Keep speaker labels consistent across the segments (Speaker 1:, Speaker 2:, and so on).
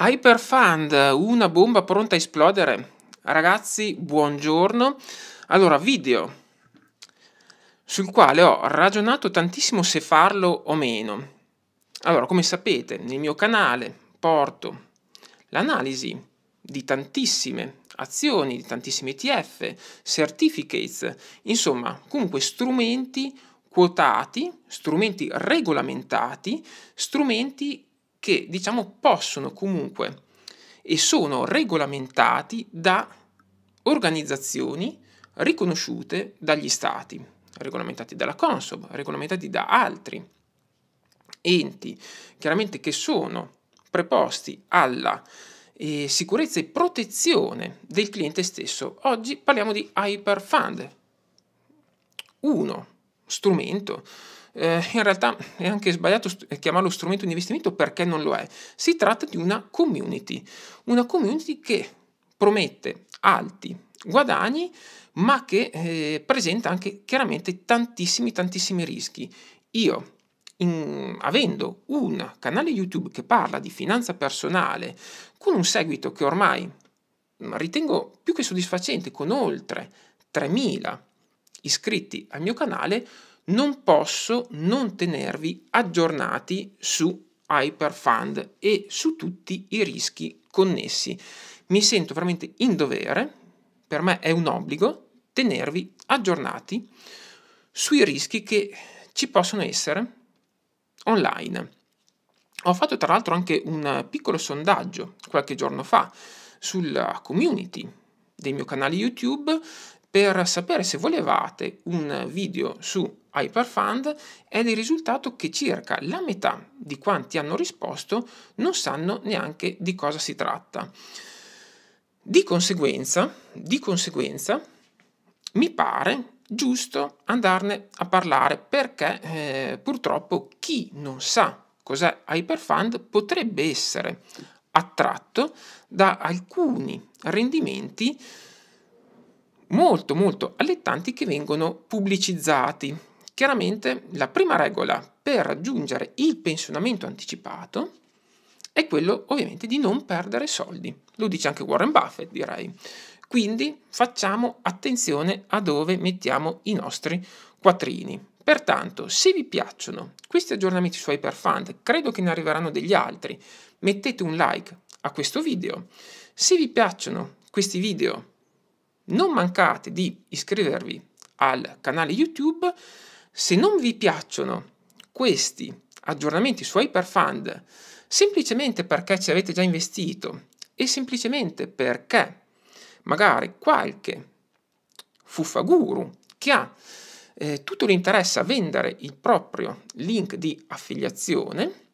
Speaker 1: Hyperfund, una bomba pronta a esplodere. Ragazzi, buongiorno. Allora, video sul quale ho ragionato tantissimo se farlo o meno. Allora, come sapete, nel mio canale porto l'analisi di tantissime azioni, di tantissimi ETF, certificates, insomma, comunque strumenti quotati, strumenti regolamentati, strumenti che diciamo possono comunque e sono regolamentati da organizzazioni riconosciute dagli stati, regolamentati dalla Consob, regolamentati da altri enti, chiaramente che sono preposti alla eh, sicurezza e protezione del cliente stesso. Oggi parliamo di Hyperfund, uno strumento eh, in realtà è anche sbagliato st- eh, chiamarlo strumento di investimento perché non lo è. Si tratta di una community, una community che promette alti guadagni ma che eh, presenta anche chiaramente tantissimi tantissimi rischi. Io in, avendo un canale YouTube che parla di finanza personale con un seguito che ormai mm, ritengo più che soddisfacente con oltre 3000 iscritti al mio canale, non posso non tenervi aggiornati su Hyperfund e su tutti i rischi connessi. Mi sento veramente in dovere, per me è un obbligo, tenervi aggiornati sui rischi che ci possono essere online. Ho fatto tra l'altro anche un piccolo sondaggio qualche giorno fa sulla community del mio canale YouTube per sapere se volevate un video su Hyperfund è il risultato che circa la metà di quanti hanno risposto non sanno neanche di cosa si tratta. Di conseguenza, di conseguenza mi pare giusto andarne a parlare perché eh, purtroppo chi non sa cos'è Hyperfund potrebbe essere attratto da alcuni rendimenti molto molto allettanti che vengono pubblicizzati. Chiaramente la prima regola per raggiungere il pensionamento anticipato è quello ovviamente di non perdere soldi. Lo dice anche Warren Buffett, direi. Quindi facciamo attenzione a dove mettiamo i nostri quattrini. Pertanto, se vi piacciono questi aggiornamenti su Hyperfund, credo che ne arriveranno degli altri, mettete un like a questo video. Se vi piacciono questi video, non mancate di iscrivervi al canale YouTube. Se non vi piacciono questi aggiornamenti su Hyperfund semplicemente perché ci avete già investito e semplicemente perché magari qualche fuffaguru che ha eh, tutto l'interesse a vendere il proprio link di affiliazione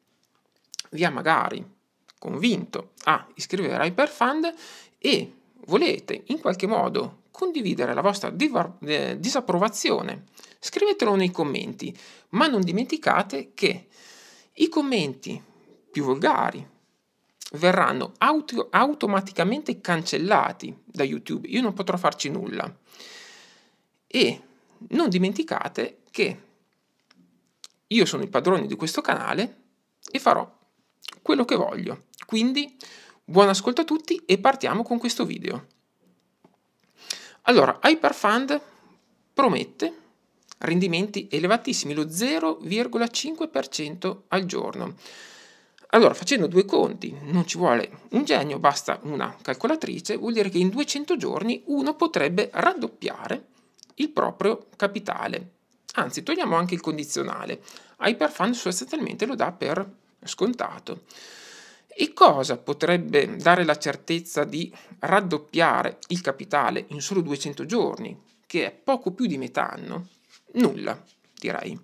Speaker 1: vi ha magari convinto a iscrivere a Hyperfund e volete in qualche modo condividere la vostra divar- eh, disapprovazione, scrivetelo nei commenti, ma non dimenticate che i commenti più volgari verranno auto- automaticamente cancellati da YouTube, io non potrò farci nulla. E non dimenticate che io sono il padrone di questo canale e farò quello che voglio. Quindi Buon ascolto a tutti e partiamo con questo video. Allora, Hyperfund promette rendimenti elevatissimi, lo 0,5% al giorno. Allora, facendo due conti, non ci vuole un genio, basta una calcolatrice, vuol dire che in 200 giorni uno potrebbe raddoppiare il proprio capitale. Anzi, togliamo anche il condizionale. Hyperfund sostanzialmente lo dà per scontato. E cosa potrebbe dare la certezza di raddoppiare il capitale in solo 200 giorni, che è poco più di metà anno? Nulla, direi.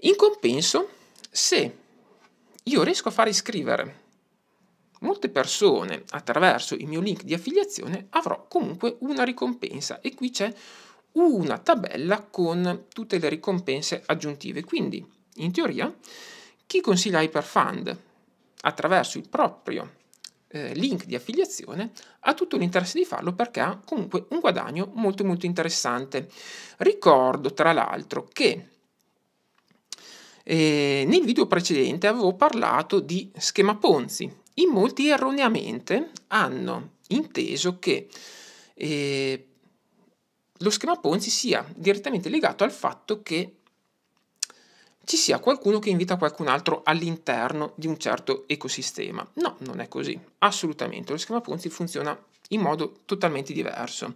Speaker 1: In compenso, se io riesco a far iscrivere molte persone attraverso il mio link di affiliazione, avrò comunque una ricompensa e qui c'è una tabella con tutte le ricompense aggiuntive. Quindi, in teoria, chi consiglia Hyperfund attraverso il proprio eh, link di affiliazione, ha tutto l'interesse di farlo perché ha comunque un guadagno molto molto interessante. Ricordo tra l'altro che eh, nel video precedente avevo parlato di schema Ponzi. In molti erroneamente hanno inteso che eh, lo schema Ponzi sia direttamente legato al fatto che ci sia qualcuno che invita qualcun altro all'interno di un certo ecosistema. No, non è così, assolutamente. Lo schema Ponzi funziona in modo totalmente diverso.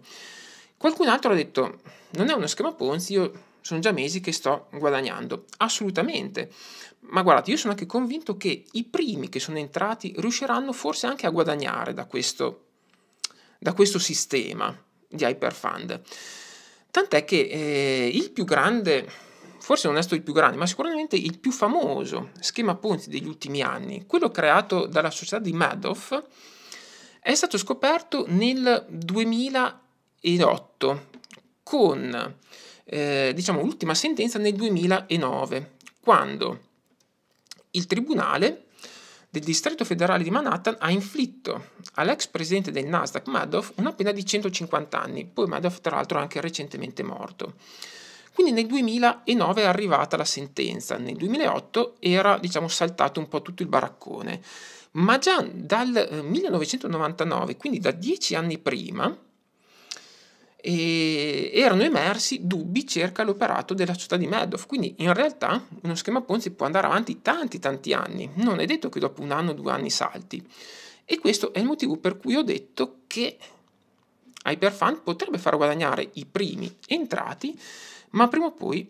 Speaker 1: Qualcun altro ha detto, non è uno schema Ponzi, io sono già mesi che sto guadagnando. Assolutamente. Ma guardate, io sono anche convinto che i primi che sono entrati riusciranno forse anche a guadagnare da questo, da questo sistema di Hyperfund. Tant'è che eh, il più grande forse non è stato il più grande, ma sicuramente il più famoso schema Ponzi degli ultimi anni, quello creato dalla società di Madoff, è stato scoperto nel 2008 con eh, diciamo, l'ultima sentenza nel 2009, quando il tribunale del distretto federale di Manhattan ha inflitto all'ex presidente del Nasdaq Madoff una pena di 150 anni, poi Madoff tra l'altro è anche recentemente morto. Quindi nel 2009 è arrivata la sentenza, nel 2008 era diciamo, saltato un po' tutto il baraccone, ma già dal 1999, eh, quindi da dieci anni prima, erano emersi dubbi circa l'operato della società di Madoff, quindi in realtà uno schema Ponzi può andare avanti tanti tanti anni, non è detto che dopo un anno o due anni salti. E questo è il motivo per cui ho detto che Hyperfund potrebbe far guadagnare i primi entrati ma prima o poi,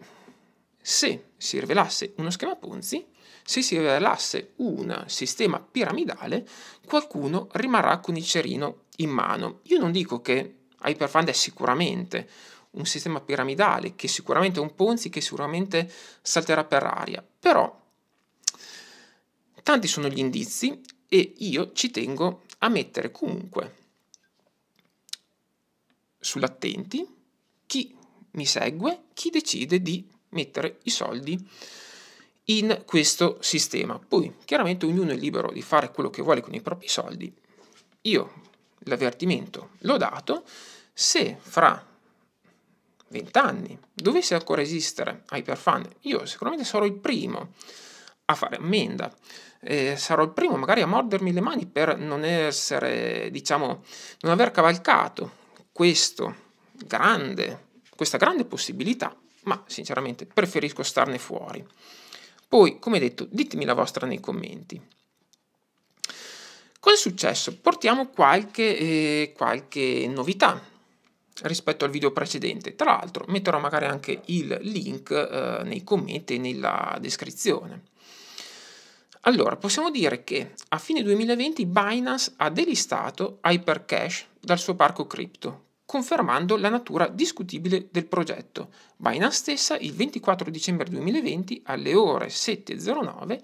Speaker 1: se si rivelasse uno schema Ponzi, se si rivelasse un sistema piramidale, qualcuno rimarrà con il cerino in mano. Io non dico che Hyperfund è sicuramente un sistema piramidale, che sicuramente è un Ponzi, che sicuramente salterà per aria, però tanti sono gli indizi e io ci tengo a mettere comunque sull'attenti chi mi segue chi decide di mettere i soldi in questo sistema. Poi chiaramente ognuno è libero di fare quello che vuole con i propri soldi. Io l'avvertimento l'ho dato, se fra vent'anni dovesse ancora esistere Hyperfund, io sicuramente sarò il primo a fare ammenda. Eh, sarò il primo magari a mordermi le mani per non essere, diciamo, non aver cavalcato questo grande questa grande possibilità, ma sinceramente preferisco starne fuori. Poi, come detto, ditemi la vostra nei commenti. Cosa è successo? Portiamo qualche, eh, qualche novità rispetto al video precedente. Tra l'altro metterò magari anche il link eh, nei commenti e nella descrizione. Allora, possiamo dire che a fine 2020 Binance ha delistato Hypercash dal suo parco cripto, confermando la natura discutibile del progetto. Binance stessa, il 24 dicembre 2020, alle ore 7.09,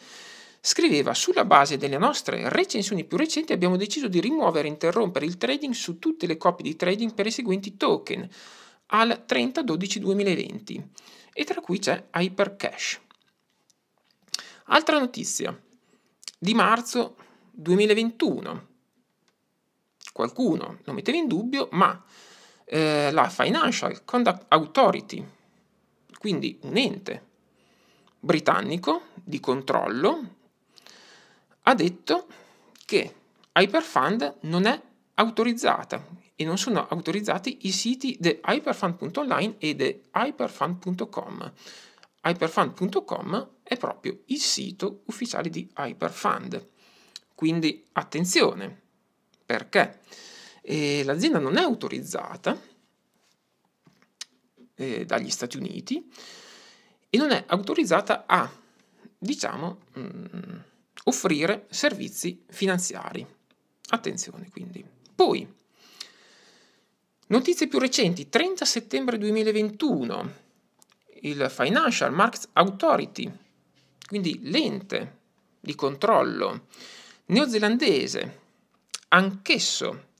Speaker 1: scriveva sulla base delle nostre recensioni più recenti abbiamo deciso di rimuovere e interrompere il trading su tutte le copie di trading per i seguenti token al 30-12-2020 e tra cui c'è Hypercash. Altra notizia di marzo 2021. Qualcuno lo metteva in dubbio, ma eh, la Financial Conduct Authority, quindi un ente britannico di controllo, ha detto che Hyperfund non è autorizzata e non sono autorizzati i siti di hyperfund.online e di hyperfund.com. Hyperfund.com è proprio il sito ufficiale di Hyperfund. Quindi attenzione, perché? E l'azienda non è autorizzata eh, dagli Stati Uniti e non è autorizzata a, diciamo, mh, mm, offrire servizi finanziari. Attenzione quindi. Poi, notizie più recenti, 30 settembre 2021, il Financial Markets Authority, quindi l'ente di controllo neozelandese, anch'esso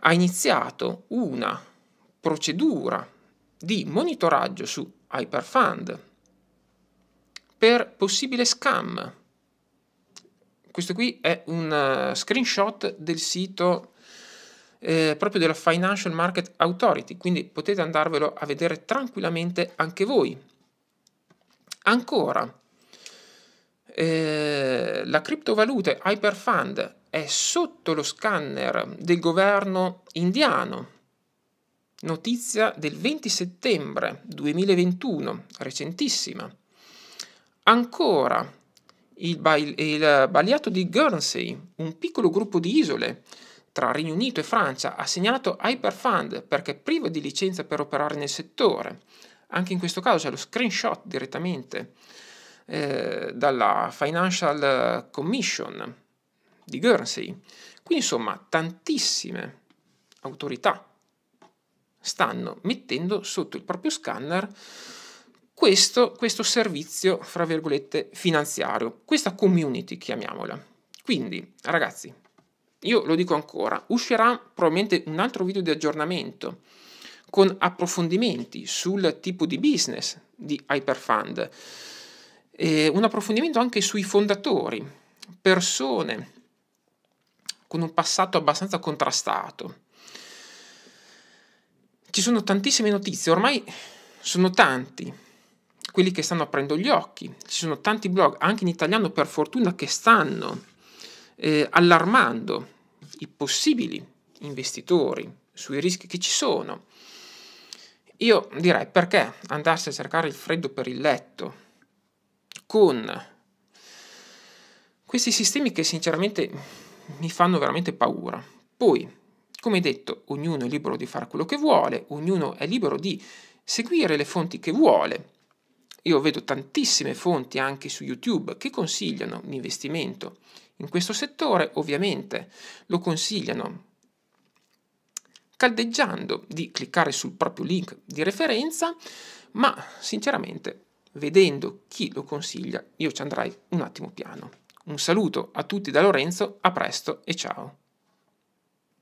Speaker 1: ha iniziato una procedura di monitoraggio su Hyperfund per possibile scam. Questo qui è un eh, screenshot del sito eh, proprio della Financial Market Authority, quindi potete andarvelo a vedere tranquillamente anche voi. Ancora, eh, la criptovaluta Hyperfund è sotto lo scanner del governo indiano. Notizia del 20 settembre 2021, recentissima. Ancora il, bail- il baliato di Guernsey, un piccolo gruppo di isole tra Regno Unito e Francia, ha segnalato Hyperfund perché privo di licenza per operare nel settore. Anche in questo caso c'è lo screenshot direttamente eh, dalla Financial Commission di Guernsey. Quindi insomma tantissime autorità stanno mettendo sotto il proprio scanner questo, questo servizio, fra virgolette, finanziario, questa community, chiamiamola. Quindi, ragazzi, io lo dico ancora, uscirà probabilmente un altro video di aggiornamento con approfondimenti sul tipo di business di Hyperfund, eh, un approfondimento anche sui fondatori, persone con un passato abbastanza contrastato. Ci sono tantissime notizie, ormai sono tanti quelli che stanno aprendo gli occhi, ci sono tanti blog, anche in italiano per fortuna, che stanno eh, allarmando i possibili investitori sui rischi che ci sono. Io direi perché andarsi a cercare il freddo per il letto con questi sistemi che sinceramente mi fanno veramente paura. Poi, come detto, ognuno è libero di fare quello che vuole, ognuno è libero di seguire le fonti che vuole. Io vedo tantissime fonti anche su YouTube che consigliano l'investimento in questo settore, ovviamente lo consigliano caldeggiando di cliccare sul proprio link di referenza, ma sinceramente vedendo chi lo consiglia io ci andrei un attimo piano. Un saluto a tutti da Lorenzo, a presto e ciao.